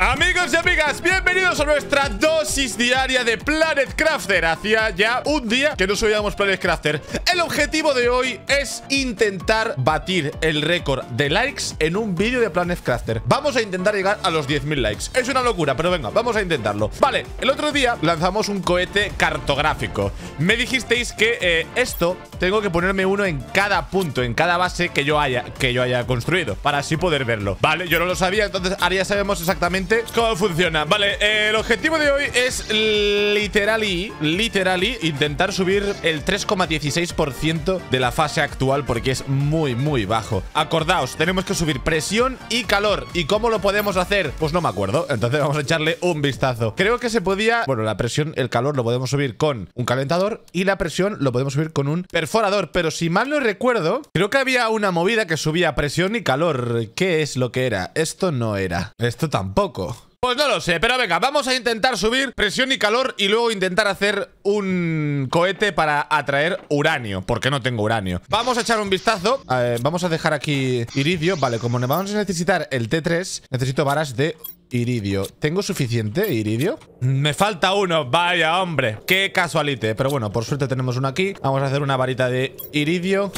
Amigos y amigas, bienvenidos a nuestra dosis diaria de Planet Crafter Hacía ya un día que no subíamos Planet Crafter El objetivo de hoy es intentar batir el récord de likes en un vídeo de Planet Crafter Vamos a intentar llegar a los 10.000 likes Es una locura, pero venga, vamos a intentarlo Vale, el otro día lanzamos un cohete cartográfico Me dijisteis que eh, esto tengo que ponerme uno en cada punto, en cada base que yo haya, que yo haya construido Para así poder verlo Vale, yo no lo sabía, entonces ahora ya sabemos exactamente ¿Cómo funciona? Vale, el objetivo de hoy es literal Literal literally, intentar subir el 3,16% de la fase actual porque es muy, muy bajo. Acordaos, tenemos que subir presión y calor. ¿Y cómo lo podemos hacer? Pues no me acuerdo. Entonces vamos a echarle un vistazo. Creo que se podía... Bueno, la presión, el calor lo podemos subir con un calentador y la presión lo podemos subir con un perforador. Pero si mal no recuerdo, creo que había una movida que subía presión y calor. ¿Qué es lo que era? Esto no era. Esto tampoco. Pues no lo sé, pero venga, vamos a intentar subir presión y calor y luego intentar hacer un cohete para atraer uranio, porque no tengo uranio. Vamos a echar un vistazo, eh, vamos a dejar aquí iridio, vale, como vamos a necesitar el T3, necesito varas de Iridio. ¿Tengo suficiente iridio? Me falta uno, vaya hombre Qué casualite, pero bueno, por suerte tenemos uno aquí Vamos a hacer una varita de iridio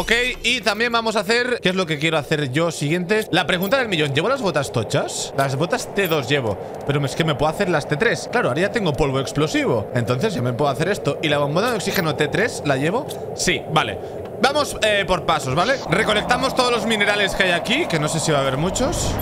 Ok, y también vamos a hacer, ¿qué es lo que quiero hacer yo siguiente? La pregunta del millón, ¿llevo las botas tochas? Las botas T2 llevo, pero es que me puedo hacer las T3. Claro, ahora ya tengo polvo explosivo, entonces ya me puedo hacer esto. ¿Y la bombona de oxígeno T3 la llevo? Sí, vale. Vamos eh, por pasos, ¿vale? Recolectamos todos los minerales que hay aquí, que no sé si va a haber muchos.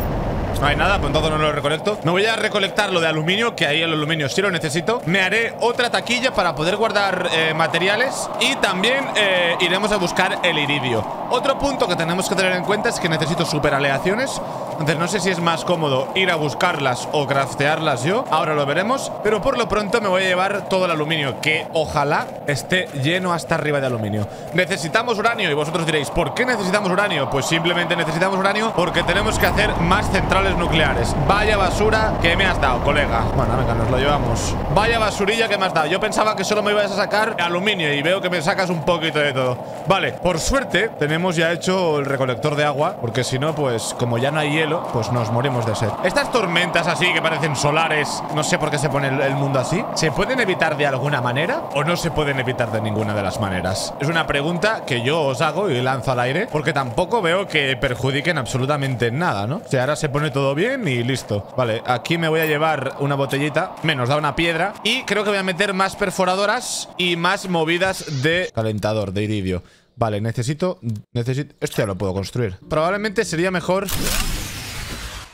No hay nada, con todo no lo recolecto Me voy a recolectar lo de aluminio, que ahí el aluminio sí lo necesito Me haré otra taquilla para poder guardar eh, materiales Y también eh, iremos a buscar el iridio Otro punto que tenemos que tener en cuenta es que necesito aleaciones. Entonces no sé si es más cómodo ir a buscarlas o craftearlas yo. Ahora lo veremos. Pero por lo pronto me voy a llevar todo el aluminio, que ojalá esté lleno hasta arriba de aluminio. Necesitamos uranio y vosotros diréis, ¿por qué necesitamos uranio? Pues simplemente necesitamos uranio porque tenemos que hacer más centrales nucleares. Vaya basura que me has dado, colega. Bueno, venga, nos lo llevamos. Vaya basurilla que me has dado. Yo pensaba que solo me ibas a sacar aluminio y veo que me sacas un poquito de todo. Vale, por suerte tenemos ya hecho el recolector de agua porque si no, pues como ya no hay hielo pues nos morimos de sed. Estas tormentas así que parecen solares, no sé por qué se pone el, mundo así, ¿se pueden evitar de alguna manera o no se pueden evitar de ninguna de las maneras? Es una pregunta que yo os hago y lanzo al aire, porque tampoco veo que perjudiquen absolutamente nada, ¿no? O sea, ahora se pone todo bien y listo. Vale, aquí me voy a llevar una botellita, menos da una piedra, y creo que voy a meter más perforadoras y más movidas de calentador, de iridio. Vale, necesito... necesito esto ya lo puedo construir. Probablemente sería mejor...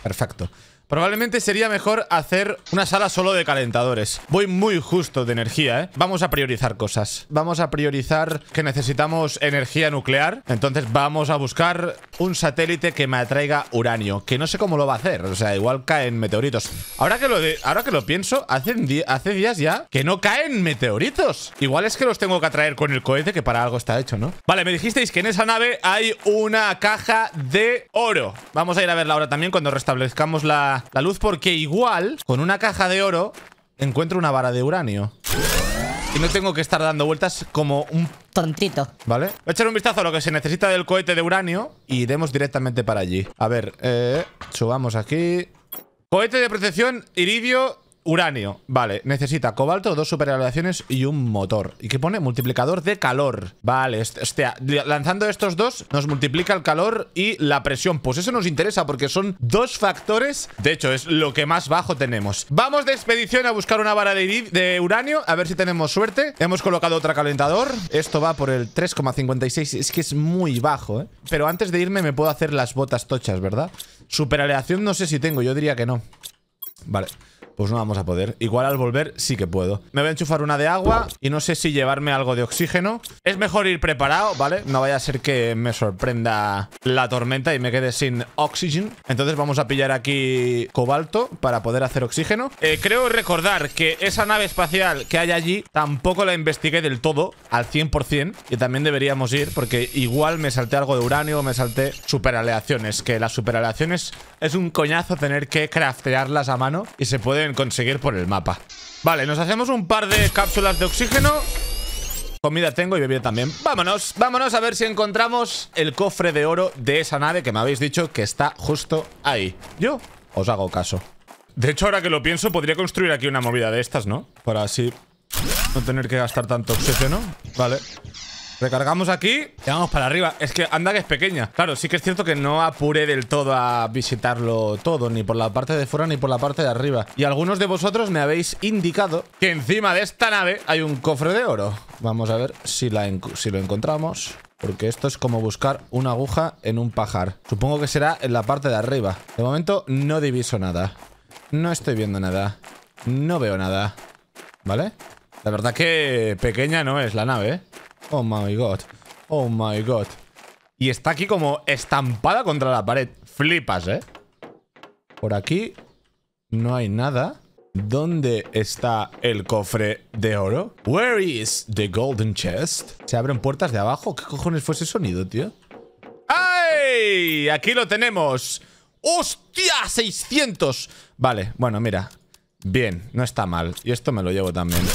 Perfecto. Probablemente sería mejor hacer una sala solo de calentadores. Voy muy justo de energía, ¿eh? Vamos a priorizar cosas. Vamos a priorizar que necesitamos energía nuclear. Entonces vamos a buscar un satélite que me atraiga uranio. Que no sé cómo lo va a hacer. O sea, igual caen meteoritos. Ahora que lo, de, ahora que lo pienso, hace, hace días ya que no caen meteoritos. Igual es que los tengo que atraer con el cohete, que para algo está hecho, ¿no? Vale, me dijisteis que en esa nave hay una caja de oro. Vamos a ir a verla ahora también cuando restablezcamos la la, luz porque igual con una caja de oro encuentro una vara de uranio. Y no tengo que estar dando vueltas como un tontito. Vale. Voy a echar un vistazo a lo que se necesita del cohete de uranio y iremos directamente para allí. A ver, eh, subamos aquí. Cohete de protección, iridio Uranio, vale, necesita cobalto, dos superaleaciones y un motor. ¿Y qué pone? Multiplicador de calor. Vale, hostia, lanzando estos dos nos multiplica el calor y la presión. Pues eso nos interesa porque son dos factores. De hecho, es lo que más bajo tenemos. Vamos de expedición a buscar una vara de, uranio, a ver si tenemos suerte. Hemos colocado otro calentador. Esto va por el 3,56. Es que es muy bajo, ¿eh? Pero antes de irme me puedo hacer las botas tochas, ¿verdad? Superaleación no sé si tengo, yo diría que no. Vale pues no vamos a poder. Igual al volver sí que puedo. Me voy a enchufar una de agua y no sé si llevarme algo de oxígeno. Es mejor ir preparado, ¿vale? No vaya a ser que me sorprenda la tormenta y me quede sin oxígeno. Entonces vamos a pillar aquí cobalto para poder hacer oxígeno. Eh, creo recordar que esa nave espacial que hay allí tampoco la investigué del todo, al 100%, y también deberíamos ir porque igual me salté algo de uranio, me salté superaleaciones, que las superaleaciones es un coñazo tener que craftearlas a mano y se puede conseguir por el mapa Vale, nos hacemos un par de cápsulas de oxígeno Comida tengo y bebida también Vámonos, vámonos a ver si encontramos el cofre de oro de esa nave que me habéis dicho que está justo ahí Yo os hago caso De hecho, ahora que lo pienso, podría construir aquí una movida de estas, ¿no? Para así no tener que gastar tanto oxígeno Vale Recargamos aquí y vamos para arriba. Es que anda que es pequeña. Claro, sí que es cierto que no apuré del todo a visitarlo todo, ni por la parte de fuera ni por la parte de arriba. Y algunos de vosotros me habéis indicado que encima de esta nave hay un cofre de oro. Vamos a ver si, la si lo encontramos. Porque esto es como buscar una aguja en un pajar. Supongo que será en la parte de arriba. De momento no diviso nada. No estoy viendo nada. No veo nada. ¿Vale? La verdad que pequeña no es la nave, ¿eh? Oh my god. Oh my god. Y está aquí como estampada contra la pared. Flipas, ¿eh? Por aquí no hay nada. ¿Dónde está el cofre de oro? Where is the golden chest? Se abren puertas de abajo. ¿Qué cojones fue ese sonido, tío? ¡Ay! Aquí lo tenemos. ¡Hostia! ¡600! Vale, bueno, mira. Bien, no está mal. Y esto me lo llevo también.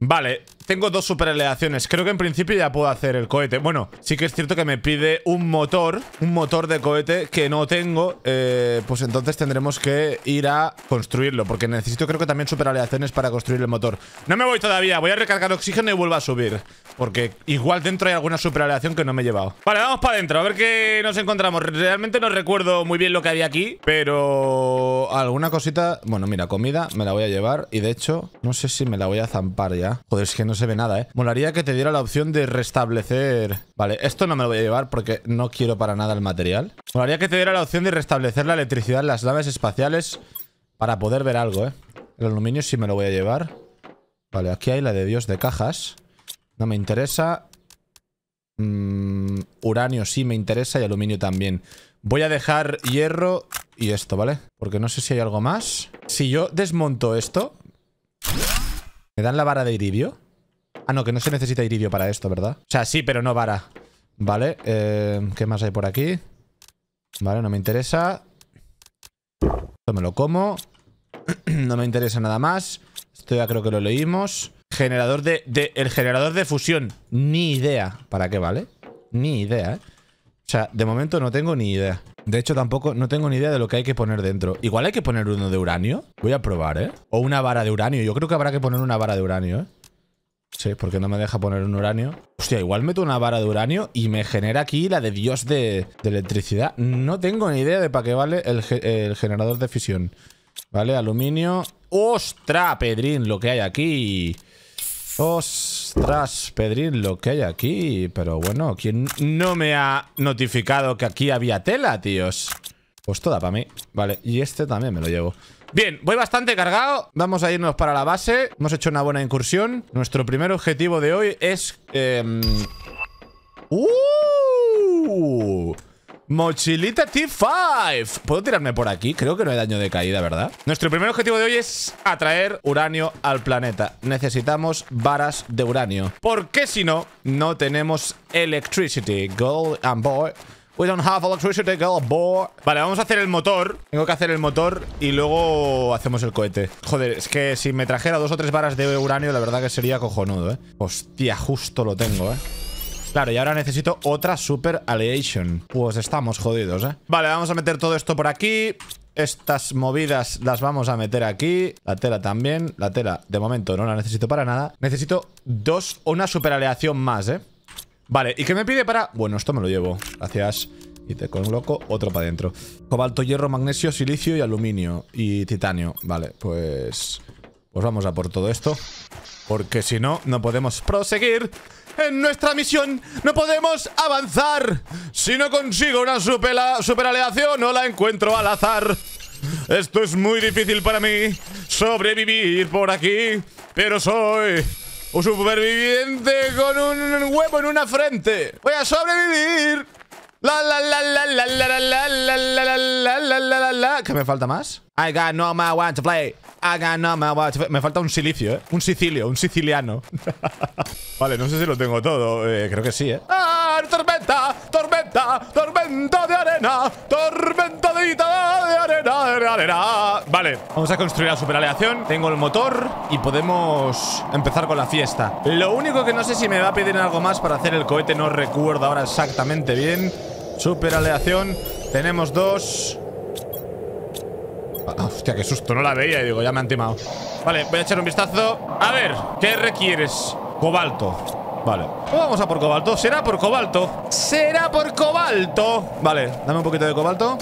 Vale, tengo dos superaleaciones Creo que en principio ya puedo hacer el cohete. Bueno, sí que es cierto que me pide un motor, un motor de cohete que no tengo. Eh, pues entonces tendremos que ir a construirlo, porque necesito creo que también superaleaciones para construir el motor. No me voy todavía, voy a recargar oxígeno y vuelvo a subir, porque igual dentro hay alguna superaleación que no me he llevado. Vale, vamos para adentro, a ver qué nos encontramos. Realmente no recuerdo muy bien lo que había aquí, pero alguna cosita... Bueno, mira, comida me la voy a llevar y de hecho no sé si me la voy a zampar ya Joder, es que no se ve nada, ¿eh? Molaría que te diera la opción de restablecer... Vale, esto no me lo voy a llevar porque no quiero para nada el material. Molaría que te diera la opción de restablecer la electricidad en las naves espaciales para poder ver algo, ¿eh? El aluminio sí me lo voy a llevar. Vale, aquí hay la de Dios de cajas. No me interesa. Mm, uranio sí me interesa y aluminio también. Voy a dejar hierro y esto, ¿vale? Porque no sé si hay algo más. Si yo desmonto esto... ¿Me dan la vara de iridio? Ah, no, que no se necesita iridio para esto, ¿verdad? O sea, sí, pero no vara. Vale, eh, ¿qué más hay por aquí? Vale, no me interesa. Esto me lo como. no me interesa nada más. Esto ya creo que lo leímos. Generador de, El generador de fusión. Ni idea. ¿Para qué vale? Ni idea, ¿eh? O sea, de momento no tengo ni idea. De hecho, tampoco, no tengo ni idea de lo que hay que poner dentro. Igual hay que poner uno de uranio. Voy a probar, ¿eh? O una vara de uranio. Yo creo que habrá que poner una vara de uranio, ¿eh? Sí, porque no me deja poner un uranio. Hostia, igual meto una vara de uranio y me genera aquí la de dios de, electricidad. No tengo ni idea de para qué vale el, generador de fisión. Vale, aluminio. ¡Ostra, Pedrín! Lo que hay aquí. Ostras, Pedrín, lo que hay aquí. Pero bueno, ¿quién no me ha notificado que aquí había tela, tíos? Pues toda para mí. Vale, y este también me lo llevo. Bien, voy bastante cargado. Vamos a irnos para la base. Hemos hecho una buena incursión. Nuestro primer objetivo de hoy es... Eh... Mochilita T5 ¿Puedo tirarme por aquí? Creo que no hay daño de caída, ¿verdad? Nuestro primer objetivo de hoy es atraer uranio al planeta Necesitamos varas de uranio Porque si no, no tenemos electricity Gold and boy We don't have electricity, boy. Vale, vamos a hacer el motor. Tengo que hacer el motor y luego hacemos el cohete. Joder, es que si me trajera dos o tres varas de uranio, la verdad que sería cojonudo, ¿eh? Hostia, justo lo tengo, ¿eh? Claro, y ahora necesito otra Super aleación. Pues estamos jodidos, ¿eh? Vale, vamos a meter todo esto por aquí. Estas movidas las vamos a meter aquí La tela también La tela de momento no la necesito para nada Necesito dos o una aleación más, ¿eh? Vale, ¿y qué me pide para...? Bueno, esto me lo llevo Gracias Y te coloco otro para adentro Cobalto, hierro, magnesio, silicio y aluminio Y titanio Vale, pues... Pues vamos a por todo esto porque si no, no podemos proseguir en nuestra misión. No podemos avanzar. Si no consigo una super superaleación, no la encuentro al azar. Esto es muy difícil para mí. Sobrevivir por aquí. Pero soy un superviviente con un huevo en una frente. Voy a sobrevivir. La la la la la la la la la la la la la la la ¿Qué me falta más? I got no my want to play. I got no my want to play. Me falta un silicio, ¿eh? Un sicilio, un siciliano. vale, no sé si lo tengo todo. Eh, creo que sí, ¿eh? ¡Ah! ¡Tormenta! ¡Tormenta! ¡Tormenta de arena! ¡Tormentadita de arena! De arena! Vale, vamos a construir la superaleación. Tengo el motor y podemos empezar con la fiesta. Lo único que no sé si me va a pedir algo más para hacer el cohete, no recuerdo ahora exactamente bien. Superaleación. Tenemos dos... Ah, hostia, qué susto, no la veía y digo, ya me han timado Vale, voy a echar un vistazo A ver, ¿qué requieres? Cobalto Vale, vamos a por cobalto Será por cobalto Será por cobalto Vale, dame un poquito de cobalto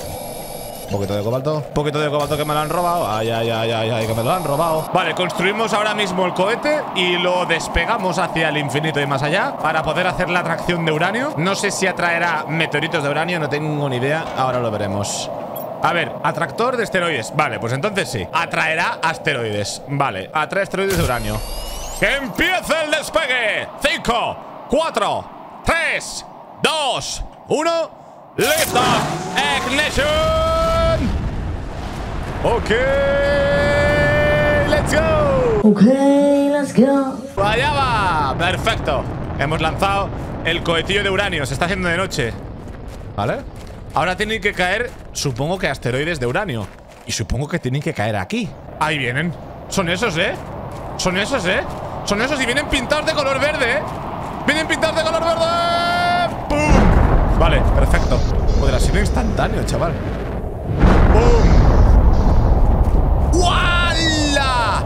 un poquito de cobalto. Un poquito de cobalto que me lo han robado. Ay, ay, ay, ay, ay, que me lo han robado. Vale, construimos ahora mismo el cohete y lo despegamos hacia el infinito y más allá para poder hacer la atracción de uranio. No sé si atraerá meteoritos de uranio, no tengo ni idea. Ahora lo veremos. A ver, atractor de esteroides. Vale, pues entonces sí. Atraerá asteroides. Vale, atrae asteroides de uranio. ¡Que empiece el despegue! 5, 4, 3, 2, 1. ¡Listo! ¡Egnition! Ok. ¡Let's go! Ok, let's go. Allá va. Perfecto. Hemos lanzado el cohetillo de uranio. Se está haciendo de noche. ¿Vale? Ahora tienen que caer, supongo que asteroides de uranio. Y supongo que tienen que caer aquí. Ahí vienen. Son esos, ¿eh? Son esos, ¿eh? Son esos y vienen pintados de color verde, ¿eh? ¡Vienen pintados de color verde! ¡Pum! Vale, perfecto. Podrá sido instantáneo, chaval. ¡Pum! ¡Wala!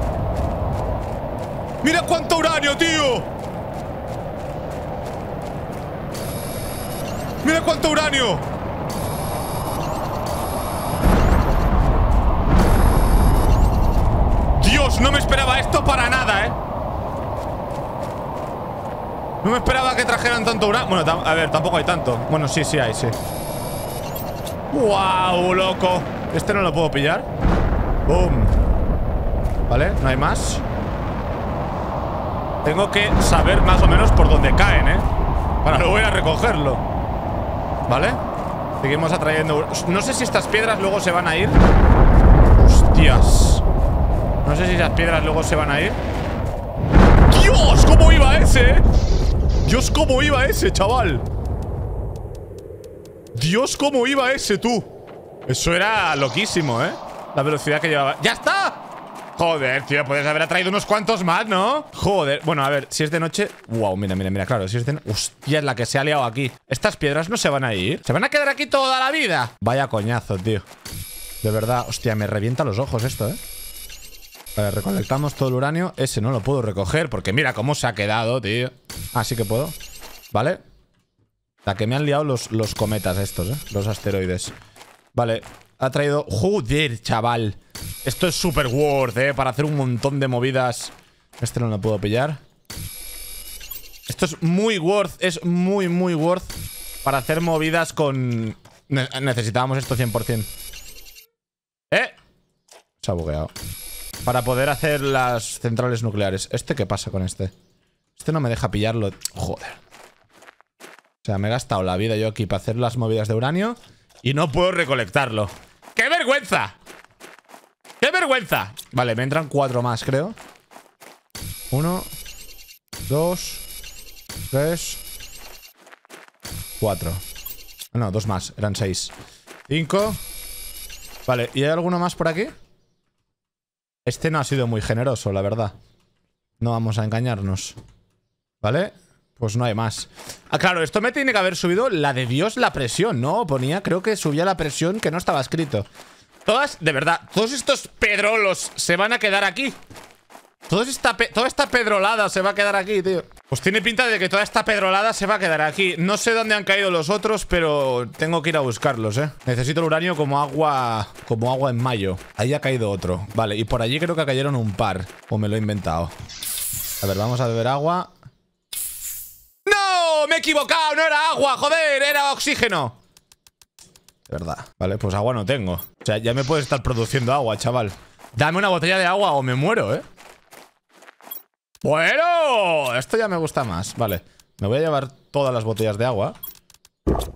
¡Mira cuánto uranio, tío! ¡Mira cuánto uranio! Dios, no me esperaba esto para nada, ¿eh? No me esperaba que trajeran tanto Bueno, a ver, tampoco hay tanto Bueno, sí, sí hay, sí ¡Wow, loco! Este no lo puedo pillar ¡Boom! Vale, no hay más Tengo que saber más o menos por dónde caen, ¿eh? Para luego ir a recogerlo ¿Vale? Seguimos atrayendo... No sé si estas piedras luego se van a ir Hostias no sé si esas piedras luego se van a ir. ¡Dios! ¿Cómo iba ese? Eh? Dios, ¿cómo iba ese, chaval? Dios, ¿cómo iba ese, tú? Eso era loquísimo, ¿eh? La velocidad que llevaba. ¡Ya está! Joder, tío, puedes haber atraído unos cuantos más, ¿no? Joder, bueno, a ver, si es de noche Wow, mira, mira, mira, claro, si es de noche Hostia, es la que se ha liado aquí Estas piedras no se van a ir Se van a quedar aquí toda la vida Vaya coñazo, tío De verdad, hostia, me revienta los ojos esto, ¿eh? Vale, recolectamos todo el uranio. Ese no lo puedo recoger porque mira cómo se ha quedado, tío. Así sí que puedo. Vale. La que me han liado los, los cometas estos, ¿eh? Los asteroides. Vale. Ha traído... ¡Joder, chaval! Esto es super worth, ¿eh? Para hacer un montón de movidas. Este no lo puedo pillar. Esto es muy worth. Es muy, muy worth. Para hacer movidas con... necesitábamos esto 100%. ¡Eh! Se ha bugueado. Para poder hacer las centrales nucleares. ¿Este qué pasa con este? Este no me deja pillarlo. Joder. O sea, me he gastado la vida yo aquí para hacer las movidas de uranio y no puedo recolectarlo. ¡Qué vergüenza! ¡Qué vergüenza! Vale, me entran cuatro más, creo. Uno, dos, tres, cuatro. No, dos más, eran seis. Cinco. Vale, ¿y hay alguno más por aquí? Este no ha sido muy generoso, la verdad. No vamos a engañarnos. ¿Vale? Pues no hay más. Ah, claro, esto me tiene que haber subido la de Dios la presión, ¿no? Ponía, creo que subía la presión que no estaba escrito. Todas, de verdad, todos estos pedrolos se van a quedar aquí. Toda esta, toda esta pedrolada se va a quedar aquí, tío. Pues tiene pinta de que toda esta pedrolada se va a quedar aquí. No sé dónde han caído los otros, pero tengo que ir a buscarlos, ¿eh? Necesito el uranio como agua como agua en mayo. Ahí ha caído otro. Vale, y por allí creo que cayeron un par. O me lo he inventado. A ver, vamos a beber agua. ¡No! Me he equivocado, no era agua, joder, era oxígeno. De verdad. Vale, pues agua no tengo. O sea, ya me puede estar produciendo agua, chaval. Dame una botella de agua o me muero, ¿eh? Bueno, esto ya me gusta más. Vale, me voy a llevar todas las botellas de agua.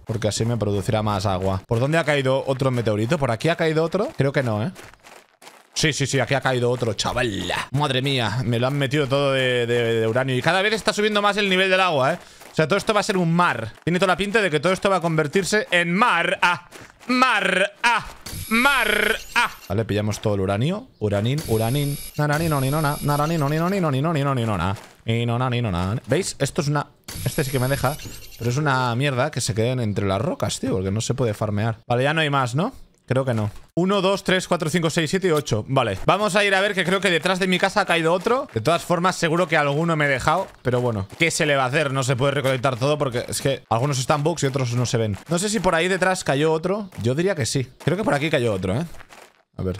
Porque así me producirá más agua. ¿Por dónde ha caído otro meteorito? ¿Por aquí ha caído otro? Creo que no, ¿eh? Sí, sí, sí, aquí ha caído otro, chaval. Madre mía, me lo han metido todo de, uranio. Y cada vez está subiendo más el nivel del agua, ¿eh? O sea, todo esto va a ser un mar. Tiene toda la pinta de que todo esto va a convertirse en mar. ¡Ah! Mar. a Mar. a Vale, pillamos todo el uranio. Uranín, uranín. Naranino, ni nona. Naranino, ni no ni no ni no Ni nona, ni nona. ¿Veis? Esto es una. Este sí que me deja. Pero es una mierda que se queden entre las rocas, tío. Porque no se puede farmear. Vale, ya no hay más, ¿no? Creo que no 1, 2, 3, 4, 5, 6, 7 y 8 Vale, vamos a ir a ver que creo que detrás de mi casa ha caído otro De todas formas, seguro que alguno me he dejado Pero bueno, ¿qué se le va a hacer? No se puede recolectar todo porque es que algunos están bugs y otros no se ven No sé si por ahí detrás cayó otro Yo diría que sí Creo que por aquí cayó otro, ¿eh? A ver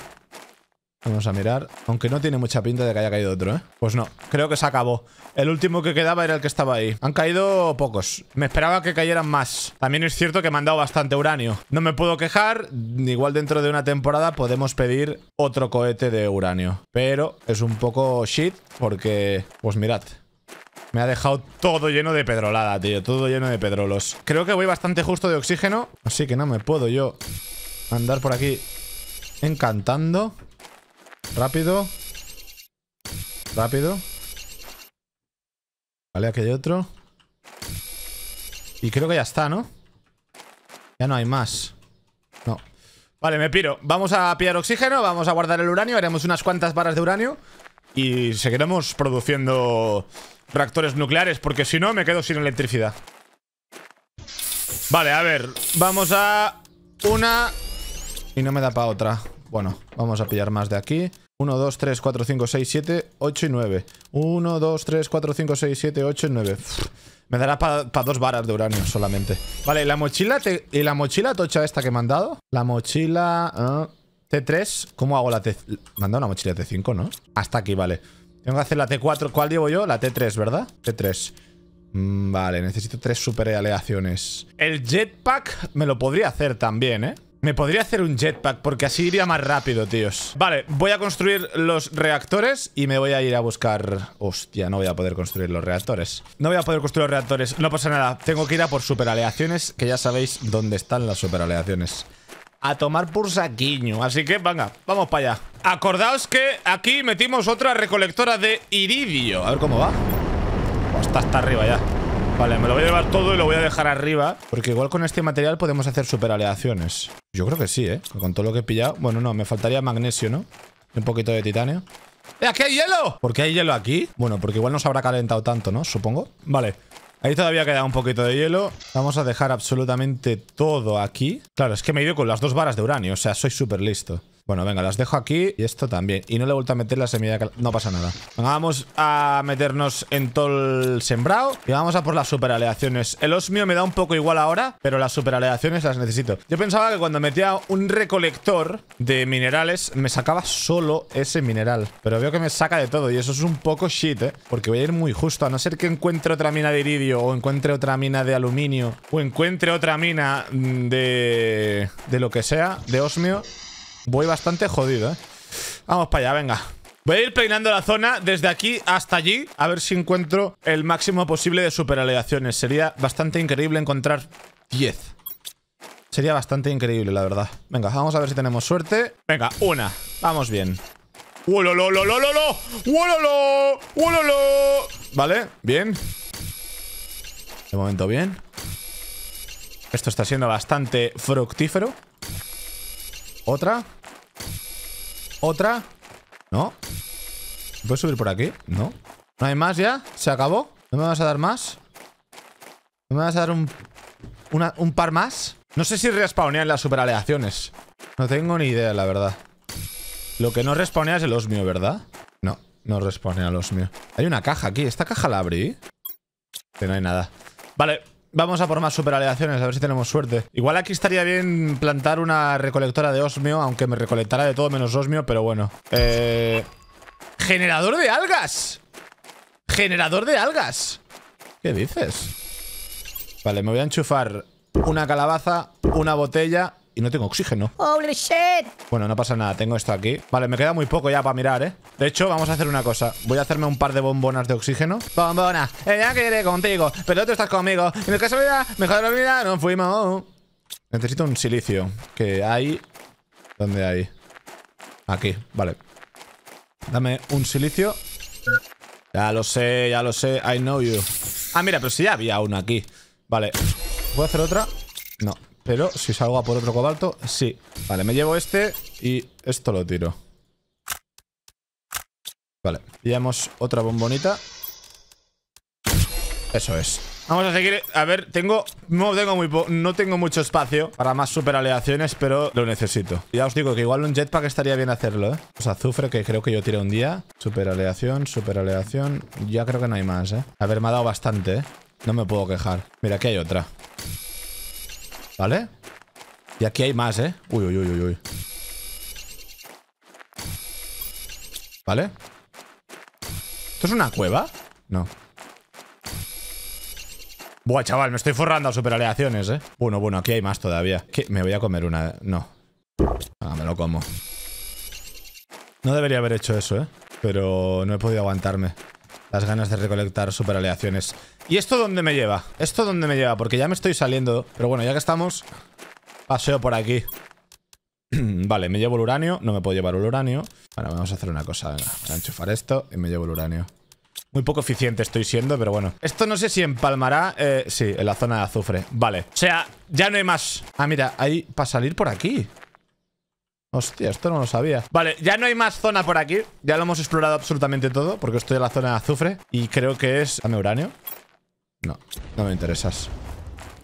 Vamos a mirar. Aunque no tiene mucha pinta de que haya caído otro, ¿eh? Pues no, creo que se acabó. El último que quedaba era el que estaba ahí. Han caído pocos. Me esperaba que cayeran más. También es cierto que me han dado bastante uranio. No me puedo quejar. Igual dentro de una temporada podemos pedir otro cohete de uranio. Pero es un poco shit porque... Pues mirad. Me ha dejado todo lleno de pedrolada, tío. Todo lleno de pedrolos. Creo que voy bastante justo de oxígeno. Así que no me puedo yo andar por aquí encantando. Rápido. Rápido. Vale, aquí hay otro. Y creo que ya está, ¿no? Ya no hay más. No. Vale, me piro. Vamos a pillar oxígeno, vamos a guardar el uranio, haremos unas cuantas varas de uranio y seguiremos produciendo reactores nucleares porque si no me quedo sin electricidad. Vale, a ver, vamos a una y no me da para otra. Bueno, vamos a pillar más de aquí. 1, 2, 3, 4, 5, 6, 7, 8 y 9. 1, 2, 3, 4, 5, 6, 7, 8 y 9. me dará para dos varas de uranio solamente. Vale, la mochila te, y la mochila tocha esta que me han dado. La mochila ah, T3. ¿Cómo hago la T? Me han dado una mochila T5, ¿no? Hasta aquí, vale. Tengo que hacer la T4. ¿Cuál llevo yo? La T3, ¿verdad? T3. Mm, vale, necesito tres super aleaciones. El jetpack me lo podría hacer también, ¿eh? Me podría hacer un jetpack porque así iría más rápido, tíos Vale, voy a construir los reactores y me voy a ir a buscar... Hostia, no voy a poder construir los reactores No voy a poder construir los reactores, no pasa nada Tengo que ir a por superaleaciones, que ya sabéis dónde están las superaleaciones a tomar por saquiño. Así que, venga, vamos para allá. Acordaos que aquí metimos otra recolectora de iridio. A ver cómo va. está hasta arriba ya. Vale, me lo voy a llevar todo y lo voy a dejar arriba. Porque igual con este material podemos hacer super aleaciones. Yo creo que sí, ¿eh? Con todo lo que he pillado. Bueno, no, me faltaría magnesio, ¿no? Un poquito de titanio. ¡Eh, aquí hay hielo! ¿Por qué hay hielo aquí? Bueno, porque igual no se habrá calentado tanto, ¿no? Supongo. Vale. Ahí todavía queda un poquito de hielo. Vamos a dejar absolutamente todo aquí. Claro, es que me he ido con las dos varas de uranio. O sea, soy súper listo. Bueno, venga, las dejo aquí y esto también. Y no le he vuelto a meter la semilla No pasa nada. Venga, vamos a meternos en todo el sembrado y vamos a por las superaleaciones. El osmio me da un poco igual ahora, pero las superaleaciones las necesito. Yo pensaba que cuando metía un recolector de minerales me sacaba solo ese mineral. Pero veo que me saca de todo y eso es un poco shit, ¿eh? Porque voy a ir muy justo. A no ser que encuentre otra mina de iridio o encuentre otra mina de aluminio o encuentre otra mina mm, de... de lo que sea, de osmio... Voy bastante jodido, ¿eh? Vamos para allá, venga. Voy a ir peinando la zona desde aquí hasta allí A ver si encuentro el máximo posible de superaleaciones Sería bastante increíble encontrar 10 Sería bastante increíble, la verdad Venga, vamos a ver si tenemos suerte Venga, una, vamos bien ¡Wololololololo! Vale, bien De momento bien Esto está siendo bastante fructífero ¿Otra? ¿Otra? ¿No? ¿Puedo subir por aquí? No. ¿No hay más ya? ¿Se acabó? ¿No me vas a dar más? ¿No me vas a dar un, un par más? No sé si respawnean las superaleaciones. No tengo ni idea, la verdad. Lo que no respawnea es el osmio, ¿verdad? No, no respawnea el osmio. Hay una caja aquí. ¿Esta caja la abrí? Que no hay nada. Vale, Vamos a por más superaleaciones, a ver si tenemos suerte. Igual aquí estaría bien plantar una recolectora de osmio, aunque me recolectara de todo menos osmio, pero bueno. Eh, ¡Generador de algas! ¡Generador de algas! ¿Qué dices? Vale, me voy a enchufar una calabaza, una botella y no tengo oxígeno. Holy shit. Bueno, no pasa nada, tengo esto aquí. Vale, me queda muy poco ya para mirar, ¿eh? De hecho, vamos a hacer una cosa. Voy a hacerme un par de bombonas de oxígeno. Bombona, que quiere contigo, pero tú estás conmigo. En caso de vida, mejor vida no fuimos. Necesito un silicio, que hay... ¿Dónde hay? Aquí, vale. Dame un silicio. Ya lo sé, ya lo sé, I know you. Ah, mira, pero si ya había una aquí. Vale. ¿Puedo hacer otra? No. Pero si salgo a por otro cobalto, sí. Vale, me llevo este y esto lo tiro. Vale, pillamos otra bombonita. Eso es. Vamos a seguir. A ver, tengo. No tengo, muy no tengo mucho espacio para más super aleaciones, pero lo necesito. Ya os digo que igual un jetpack estaría bien hacerlo, ¿eh? Pues azufre, que creo que yo tiré un día. Super aleación, super aleación. Ya creo que no hay más, ¿eh? A ver, me ha dado bastante, ¿eh? No me puedo quejar. Mira, aquí hay otra. ¿Vale? Y aquí hay más, ¿eh? Uy, uy, uy, uy. ¿Vale? ¿Esto es una cueva? No. Buah, chaval, me estoy forrando a superaleaciones, ¿eh? Bueno, bueno, aquí hay más todavía. ¿Qué? Me voy a comer una... No. Ah, me lo como. No debería haber hecho eso, ¿eh? Pero no he podido aguantarme. Las ganas de recolectar super aleaciones. ¿Y esto dónde me lleva? ¿Esto dónde me lleva? Porque ya me estoy saliendo. Pero bueno, ya que estamos, paseo por aquí. vale, me llevo el uranio. No me puedo llevar el uranio. Ahora vamos a hacer una cosa. Venga, voy a enchufar esto y me llevo el uranio. Muy poco eficiente estoy siendo, pero bueno. Esto no sé si empalmará... Eh, sí, en la zona de azufre. Vale. O sea, ya no hay más. Ah, mira, hay para salir por aquí. Hostia, esto no lo sabía Vale, ya no hay más zona por aquí Ya lo hemos explorado absolutamente todo Porque estoy en la zona de azufre Y creo que es... Dame uranio No, no me interesas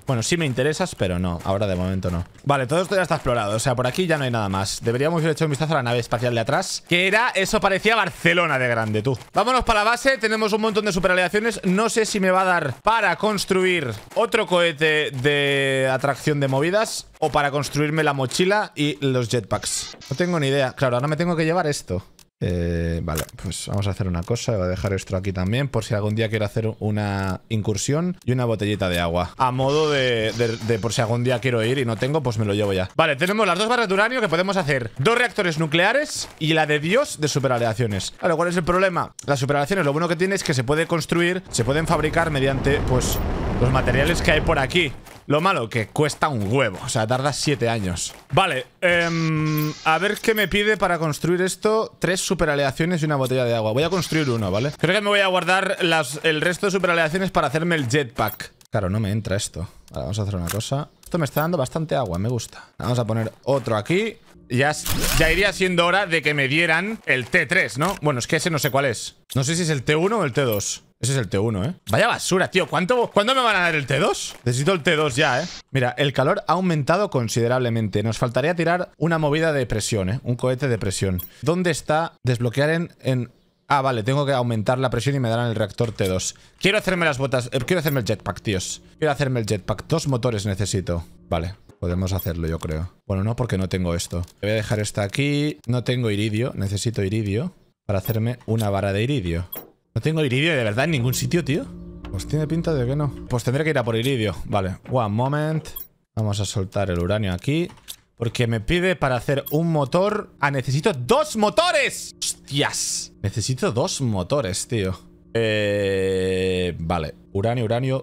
bueno, sí me interesas, pero no. Ahora de momento no. Vale, todo esto ya está explorado. O sea, por aquí ya no hay nada más. Deberíamos haber hecho un vistazo a la nave espacial de atrás. Que era... Eso parecía Barcelona de grande, tú. Vámonos para la base. Tenemos un montón de superaleaciones. No sé si me va a dar para construir otro cohete de atracción de movidas o para construirme la mochila y los jetpacks. No tengo ni idea. Claro, ahora me tengo que llevar esto. Eh, vale, pues vamos a hacer una cosa. Voy a dejar esto aquí también por si algún día quiero hacer una incursión y una botellita de agua. A modo de, de, por si algún día quiero ir y no tengo, pues me lo llevo ya. Vale, tenemos las dos barras de uranio que podemos hacer. Dos reactores nucleares y la de Dios de superaleaciones. ahora ¿cuál es el problema? Las superaleaciones lo bueno que tiene es que se puede construir, se pueden fabricar mediante, pues, los materiales que hay por aquí. Lo malo que cuesta un huevo, o sea, tarda siete años. Vale, em, a ver qué me pide para construir esto. Tres superaleaciones y una botella de agua. Voy a construir uno, ¿vale? Creo que me voy a guardar el resto de superaleaciones para hacerme el jetpack. Claro, no me entra esto. Ahora vamos a hacer una cosa. Esto me está dando bastante agua, me gusta. Vamos a poner otro aquí. Ya, ya iría siendo hora de que me dieran el T3, ¿no? Bueno, es que ese no sé cuál es. No sé si es el T1 o el T2. Ese es el T1, ¿eh? Vaya basura, tío. ¿Cuánto, ¿Cuándo me van a dar el T2? Necesito el T2 ya, ¿eh? Mira, el calor ha aumentado considerablemente. Nos faltaría tirar una movida de presión, ¿eh? Un cohete de presión. ¿Dónde está desbloquear en, Ah, vale, tengo que aumentar la presión y me darán el reactor T2. Quiero hacerme las botas... Eh, quiero hacerme el jetpack, tíos. Quiero hacerme el jetpack. Dos motores necesito. Vale, podemos hacerlo, yo creo. Bueno, no, porque no tengo esto. Voy a dejar esta aquí. No tengo iridio. Necesito iridio para hacerme una vara de iridio. No tengo iridio de verdad en ningún sitio, tío. Pues tiene pinta de que no. Pues tendré que ir a por iridio. Vale, one moment. Vamos a soltar el uranio aquí. Porque me pide para hacer un motor... ¡Ah, necesito dos motores! ¡Hostias! Necesito dos motores, tío. Eh... Vale. Uranio, uranio...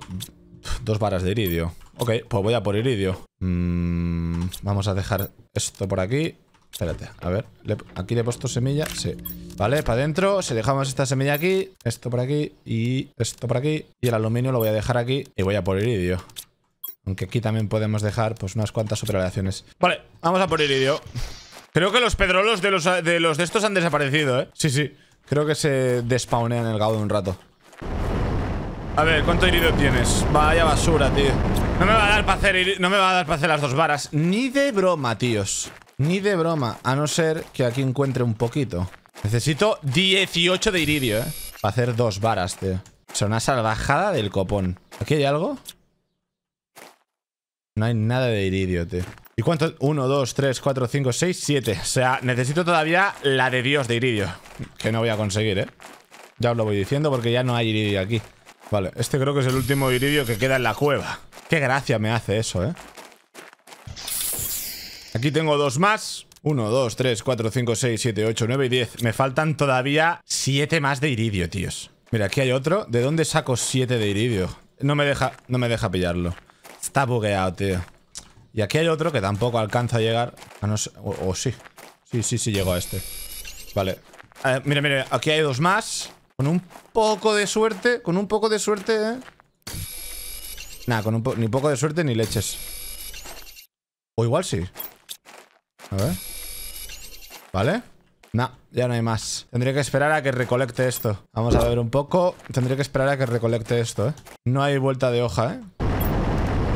Dos varas de iridio. Ok, pues voy a por iridio. Mm, vamos a dejar esto por aquí. Espérate, a ver. aquí le he puesto semilla. Sí. Vale, para adentro. Si dejamos esta semilla aquí, esto por aquí y esto por aquí. Y el aluminio lo voy a dejar aquí y voy a por iridio. Aunque aquí también podemos dejar pues unas cuantas operaciones. Vale, vamos a por iridio. Creo que los pedrolos de los, de estos han desaparecido, ¿eh? Sí, sí. Creo que se despawnean el gado de un rato. A ver, ¿cuánto iridio tienes? Vaya basura, tío. dar no me va a dar para hacer las dos varas. Ni de broma, tíos. Ni de broma, a no ser que aquí encuentre un poquito. Necesito 18 de iridio, ¿eh? Para hacer dos varas, tío. sea, una salvajada del copón. ¿Aquí hay algo? No hay nada de iridio, tío. ¿Y cuánto? 1, 2, 3, 4, 5, 6, 7. O sea, necesito todavía la de Dios de iridio. Que no voy a conseguir, ¿eh? Ya os lo voy diciendo porque ya no hay iridio aquí. Vale, este creo que es el último iridio que queda en la cueva. Qué gracia me hace eso, ¿eh? Aquí tengo dos más. Uno, dos, tres, cuatro, cinco, seis, siete, ocho, nueve y diez. Me faltan todavía siete más de iridio, tíos. Mira, aquí hay otro. ¿De dónde saco siete de iridio? No me deja, no me deja pillarlo. Está bugueado, tío. Y aquí hay otro que tampoco alcanza a llegar. Ah, no o, sí. Sí, sí, sí llegó a este. Vale. Eh, mira, mira, aquí hay dos más. Con un poco de suerte. Con un poco de suerte, eh. Nada, con un ni poco de suerte ni leches. O igual sí. A ver. ¿Vale? No, ya no hay más. Tendría que esperar a que recolecte esto. Vamos a ver un poco. Tendría que esperar a que recolecte esto, ¿eh? No hay vuelta de hoja, ¿eh?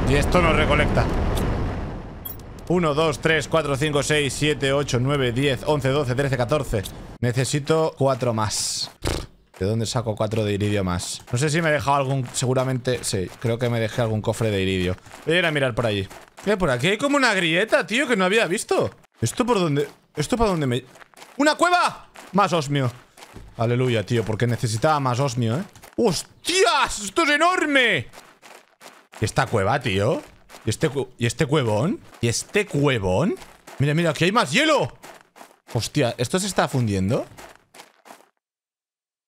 Y esto no recolecta. 1, 2, 3, 4, 5, 6, 7, 8, 9, 10, 11, 12, 13, 14. Necesito 4 más. ¿De dónde saco 4 de iridio más? No sé si me he dejado algún... Seguramente... Sí, creo que me dejé algún cofre de iridio. Voy a ir a mirar por allí. Eh, por aquí hay como una grieta, tío, que no había visto. ¿Esto por dónde? ¿Esto para dónde me...? ¡Una cueva! Más osmio Aleluya, tío, porque necesitaba más osmio, ¿eh? ¡Hostias! ¡Esto es enorme! ¿Y esta cueva, tío? ¿Y este, ¿Y este cuevón? ¿Y este cuevón? Mira, mira, aquí hay más hielo Hostia, ¿esto se está fundiendo?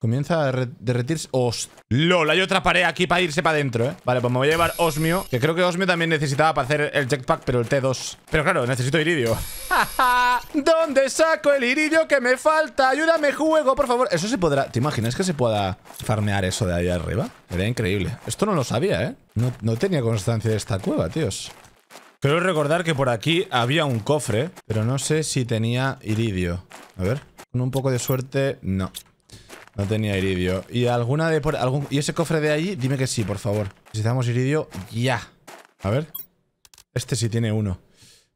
Comienza a derretirse. ¡Ost! ¡Lol! Hay otra pared aquí para irse para adentro, ¿eh? Vale, pues me voy a llevar osmio. Que creo que osmio también necesitaba para hacer el jetpack, pero el T2. Pero claro, necesito iridio. ¿Dónde saco el iridio que me falta? ¡Ayúdame, juego, por favor! Eso se podrá... ¿Te imaginas que se pueda farmear eso de ahí arriba? Sería increíble. Esto no lo sabía, ¿eh? No, no tenía constancia de esta cueva, tíos. Creo recordar que por aquí había un cofre, pero no sé si tenía iridio. A ver, con un poco de suerte, no. No tenía iridio. ¿Y alguna de algún y ese cofre de allí? Dime que sí, por favor. Necesitamos iridio ya. A ver. Este sí tiene uno.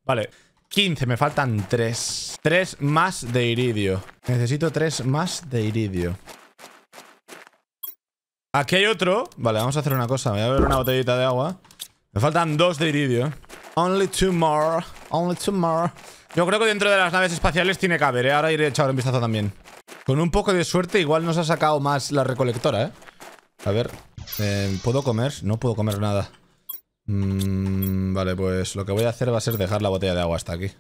Vale. 15, me faltan 3. 3 más de iridio. Necesito 3 más de iridio. Aquí hay otro. Vale, vamos a hacer una cosa. Voy a ver una botellita de agua. Me faltan 2 de iridio. Only two more. Only two more. Yo creo que dentro de las naves espaciales tiene que haber, ¿eh? Ahora iré a echar un vistazo también. Con un poco de suerte igual nos ha sacado más la recolectora, ¿eh? A ver, eh, ¿puedo comer? No puedo comer nada. Mm, vale, pues lo que voy a hacer va a ser dejar la botella de agua hasta aquí.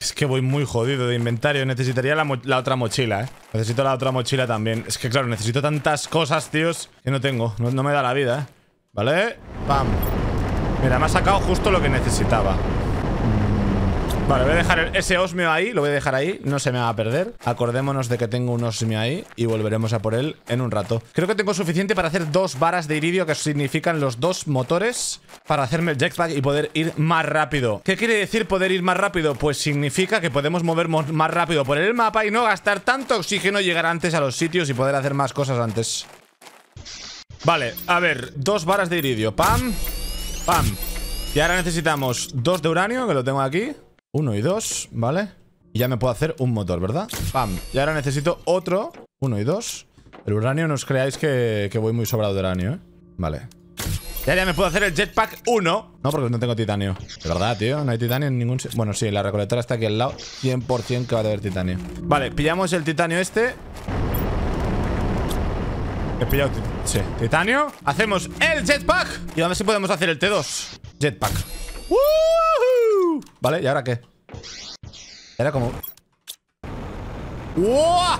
Es que voy muy jodido de inventario. Necesitaría la, otra mochila, ¿eh? Necesito la otra mochila también. Es que, claro, necesito tantas cosas, tíos, que no tengo. No, no me da la vida, ¿eh? ¿Vale? ¡Pam! Mira, me ha sacado justo lo que necesitaba. Vale, voy a dejar ese osmio ahí, lo voy a dejar ahí, no se me va a perder. Acordémonos de que tengo un osmio ahí y volveremos a por él en un rato. Creo que tengo suficiente para hacer dos varas de iridio que significan los dos motores para hacerme el jetpack y poder ir más rápido. ¿Qué quiere decir poder ir más rápido? Pues significa que podemos movernos más rápido por el mapa y no gastar tanto oxígeno, llegar antes a los sitios y poder hacer más cosas antes. Vale, a ver, dos varas de iridio. Pam, pam. Y ahora necesitamos dos de uranio, que lo tengo aquí. Uno y dos, ¿vale? Y ya me puedo hacer un motor, ¿verdad? ¡Pam! Y ahora necesito otro. Uno y dos. El uranio, no os creáis que, voy muy sobrado de uranio, ¿eh? Vale. Ya, ya me puedo hacer el jetpack 1. No, porque no tengo titanio. De verdad, tío. No hay titanio en ningún... Bueno, sí, la recolectora está aquí al lado. 100% que va a haber titanio. Vale, pillamos el titanio este. He pillado sí. titanio. Hacemos el jetpack. Y a ver si podemos hacer el T2. Jetpack. Vale, ¿y ahora qué? Era como... ¡Wow!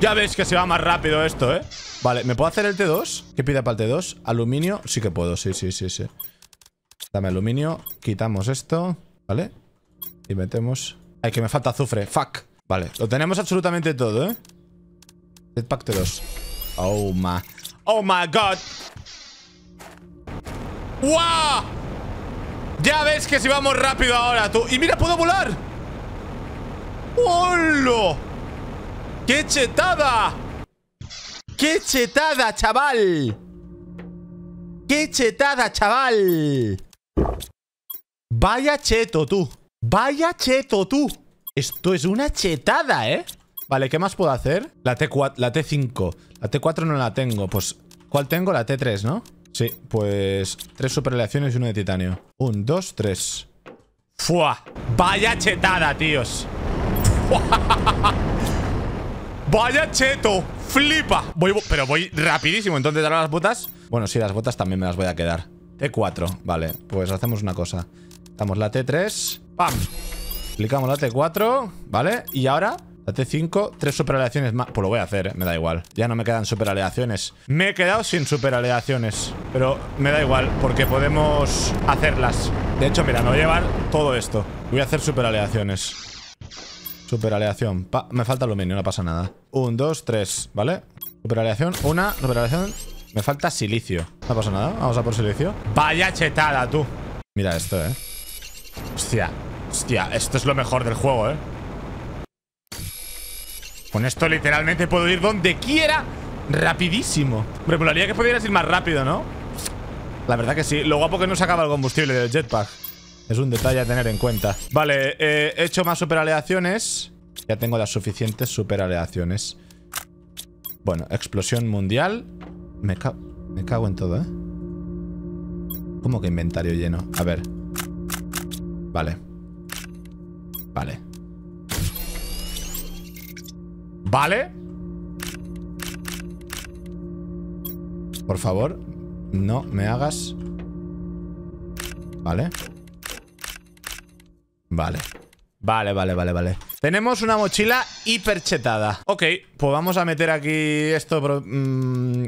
Ya veis que se va más rápido esto, ¿eh? Vale, ¿me puedo hacer el T2? ¿Qué pide para el T2? Aluminio, sí que puedo, sí, sí, sí, sí Dame aluminio, quitamos esto ¿Vale? Y metemos... Ay, que me falta azufre, fuck Vale, lo tenemos absolutamente todo, ¿eh? T2 Oh my... Oh my god ¡Wow! Ya ves que si vamos rápido ahora, tú. Y mira, puedo volar. ¡Holo! ¡Qué chetada! ¡Qué chetada, chaval! ¡Qué chetada, chaval! Vaya cheto, tú. Vaya cheto, tú. Esto es una chetada, ¿eh? Vale, ¿qué más puedo hacer? La T4, la T5. La T4 no la tengo. Pues, ¿cuál tengo? La T3, ¿no? Sí, pues tres superaleaciones y uno de titanio. Un, dos, tres. ¡Fua! ¡Vaya chetada, tíos! ¡Vaya cheto! ¡Flipa! pero voy rapidísimo, entonces dar las botas. Bueno, sí, las botas también me las voy a quedar. T4, vale. Pues hacemos una cosa. Damos la T3. ¡Pam! Aplicamos la T4, ¿vale? Y ahora Date 5, 3 superaleaciones más. Pues lo voy a hacer, me da igual. Ya no me quedan superaleaciones. Me he quedado sin superaleaciones. Pero me da igual, porque podemos hacerlas. De hecho, mira, me voy a llevar todo esto. Voy a hacer superaleaciones. Superaleación. me falta aluminio, no pasa nada. 1, 2, 3, ¿vale? Superaleación, una, superaleación. Me falta silicio. No pasa nada, vamos a por silicio. Vaya chetada, tú. Mira esto, ¿eh? Hostia, hostia, esto es lo mejor del juego, ¿eh? Con esto literalmente puedo ir donde quiera Rapidísimo Me molaría que pudieras ir más rápido, ¿no? La verdad que sí Lo guapo que no se acaba el combustible del jetpack Es un detalle a tener en cuenta Vale, eh, he hecho más superaleaciones Ya tengo las suficientes superaleaciones Bueno, explosión mundial Me, me cago en todo, ¿eh? ¿Cómo que inventario lleno? A ver Vale Vale ¿Vale? Por favor, no me hagas... ¿Vale? Vale. Vale, vale, vale, vale. Tenemos una mochila hiperchetada. Ok, pues vamos a meter aquí esto mm,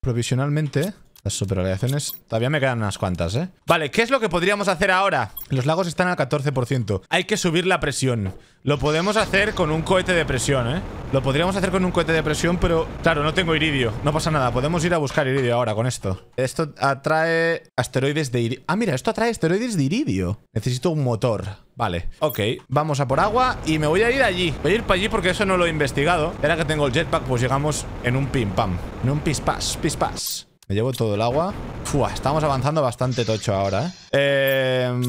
provisionalmente. Las superaleaciones Todavía me quedan unas cuantas, ¿eh? Vale, ¿qué es lo que podríamos hacer ahora? Los lagos están al 14% Hay que subir la presión Lo podemos hacer con un cohete de presión, ¿eh? Lo podríamos hacer con un cohete de presión, pero... Claro, no tengo iridio No pasa nada Podemos ir a buscar iridio ahora con esto Esto atrae asteroides de iridio Ah, mira, esto atrae asteroides de iridio Necesito un motor Vale, ok Vamos a por agua y me voy a ir allí Voy a ir para allí porque eso no lo he investigado Ahora que tengo el jetpack, pues llegamos en un pim pam En un pispas, pispas me llevo todo el agua. Fua, estamos avanzando bastante tocho ahora, ¿eh? eh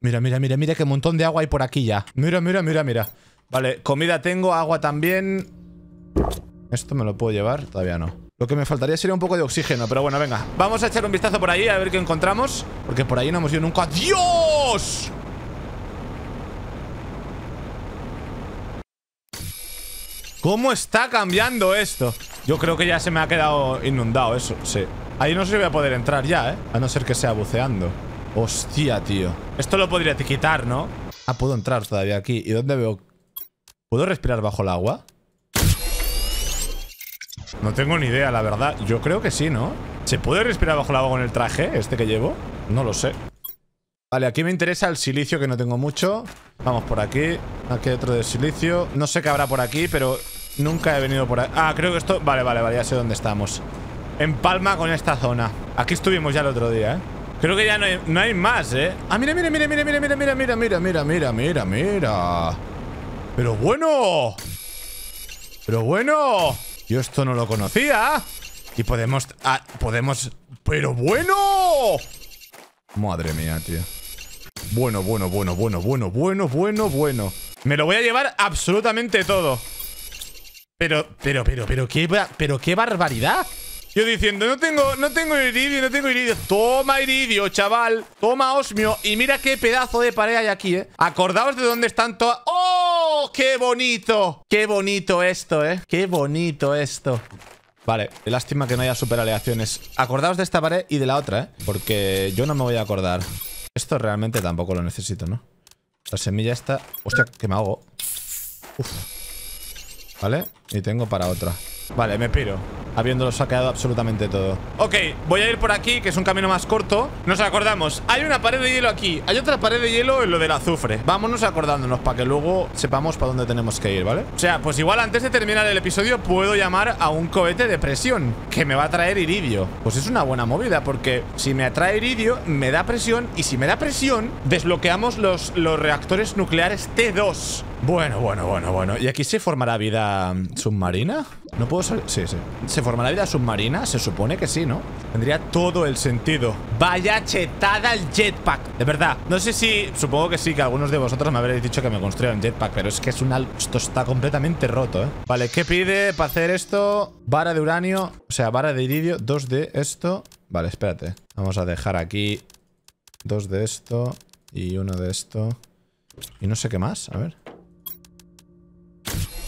mira, mira, mira, mira qué montón de agua hay por aquí ya. Mira, mira, mira, mira. Vale, comida tengo, agua también. ¿Esto me lo puedo llevar? Todavía no. Lo que me faltaría sería un poco de oxígeno, pero bueno, venga. Vamos a echar un vistazo por ahí a ver qué encontramos. Porque por ahí no hemos ido nunca. Adiós. ¿Cómo está cambiando esto? Yo creo que ya se me ha quedado inundado eso, sí. Ahí no se voy a poder entrar ya, ¿eh? A no ser que sea buceando. Hostia, tío. Esto lo podría quitar, ¿no? Ah, puedo entrar todavía aquí. ¿Y dónde veo? ¿Puedo respirar bajo el agua? No tengo ni idea, la verdad. Yo creo que sí, ¿no? ¿Se puede respirar bajo el agua con el traje este que llevo? No lo sé. Vale, aquí me interesa el silicio, que no tengo mucho. Vamos por aquí. Aquí hay otro de silicio. No sé qué habrá por aquí, pero nunca he venido por aquí. Ah, creo que esto... Vale, vale, vale. Ya sé dónde estamos. En palma con esta zona. Aquí estuvimos ya el otro día, ¿eh? Creo que ya no hay, más, ¿eh? Ah, mira, mira, mira, mira, mira, mira, mira, mira, mira, mira, mira, mira, mira. Pero bueno. Pero bueno. Yo esto no lo conocía. Y podemos... podemos... Pero bueno. Madre mía, tío. Bueno, bueno, bueno, bueno, bueno, bueno, bueno, bueno. Me lo voy a llevar absolutamente todo. Pero, pero, pero, pero, qué, pero qué barbaridad. Yo diciendo, no tengo, no tengo iridio, no tengo iridio. Toma iridio, chaval. Toma osmio. Y mira qué pedazo de pared hay aquí, ¿eh? Acordaos de dónde están todas... ¡Oh! ¡Qué bonito! ¡Qué bonito esto, eh! ¡Qué bonito esto! Vale, lástima que no haya super aleaciones. Acordaos de esta pared y de la otra, ¿eh? Porque yo no me voy a acordar. Esto realmente tampoco lo necesito, ¿no? La semilla está... Hostia, que me hago. Uf. Vale. Y tengo para otra Vale, me piro Habiéndolo saqueado absolutamente todo Ok, voy a ir por aquí, que es un camino más corto Nos acordamos, hay una pared de hielo aquí Hay otra pared de hielo en lo del azufre Vámonos acordándonos para que luego sepamos para dónde tenemos que ir, ¿vale? O sea, pues igual antes de terminar el episodio Puedo llamar a un cohete de presión Que me va a traer iridio Pues es una buena movida, porque si me atrae iridio Me da presión, y si me da presión Desbloqueamos los, los reactores nucleares T2 bueno, bueno, bueno, bueno. Y aquí se formará vida ¿Submarina? No puedo salir. Sí, sí. ¿Se forma la vida submarina? Se supone que sí, ¿no? Tendría todo el sentido. Vaya chetada el jetpack. De verdad. No sé si. Supongo que sí, que algunos de vosotros me habréis dicho que me construyeron jetpack. Pero es que es un. Esto está completamente roto, ¿eh? Vale, ¿qué pide para hacer esto? Vara de uranio. O sea, vara de iridio. Dos de esto. Vale, espérate. Vamos a dejar aquí dos de esto y uno de esto. Y no sé qué más. A ver.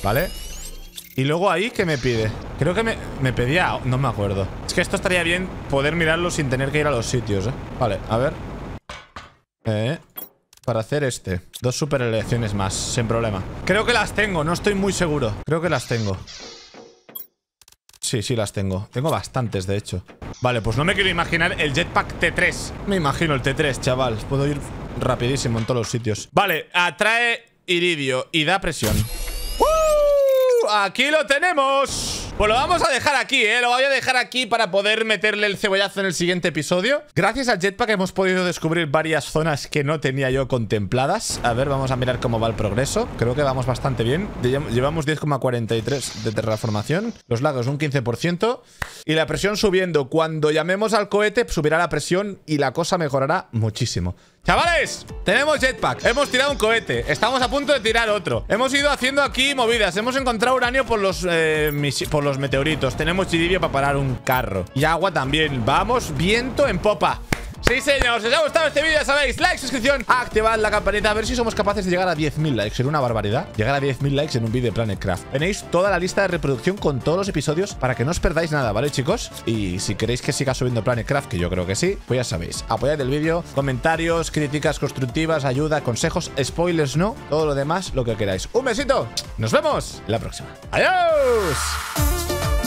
Vale. Y luego ahí, ¿qué me pide? Creo que me, pedía... No me acuerdo. Es que esto estaría bien poder mirarlo sin tener que ir a los sitios, ¿eh? Vale, a ver. Eh para hacer este Dos super elecciones más, sin problema Creo que las tengo, no estoy muy seguro Creo que las tengo Sí, sí las tengo Tengo bastantes, de hecho Vale, pues no me quiero imaginar el jetpack T3 Me imagino el T3, chaval Puedo ir rapidísimo en todos los sitios Vale, atrae iridio y da presión aquí lo tenemos pues lo vamos a dejar aquí, ¿eh? Lo voy a dejar aquí para poder meterle el cebollazo en el siguiente episodio. Gracias al jetpack hemos podido descubrir varias zonas que no tenía yo contempladas. A ver, vamos a mirar cómo va el progreso. Creo que vamos bastante bien. Llevamos 10,43 de terraformación. Los lagos un 15%. Y la presión subiendo. Cuando llamemos al cohete, subirá la presión y la cosa mejorará muchísimo. Chavales, tenemos jetpack, hemos tirado un cohete, estamos a punto de tirar otro Hemos ido haciendo aquí movidas, hemos encontrado uranio por los, eh, por los meteoritos Tenemos chidirio para parar un carro Y agua también, vamos, viento en popa Sí, señores, si os ha gustado este vídeo, ya sabéis, like, suscripción, activad la campanita, a ver si somos capaces de llegar a 10.000 likes. Sería una barbaridad llegar a 10.000 likes en un vídeo de Planet Craft. Tenéis toda la lista de reproducción con todos los episodios para que no os perdáis nada, ¿vale, chicos? Y si queréis que siga subiendo Planet Craft, que yo creo que sí, pues ya sabéis, apoyad el vídeo, comentarios, críticas constructivas, ayuda, consejos, spoilers, no, todo lo demás, lo que queráis. Un besito, nos vemos la próxima. ¡Adiós!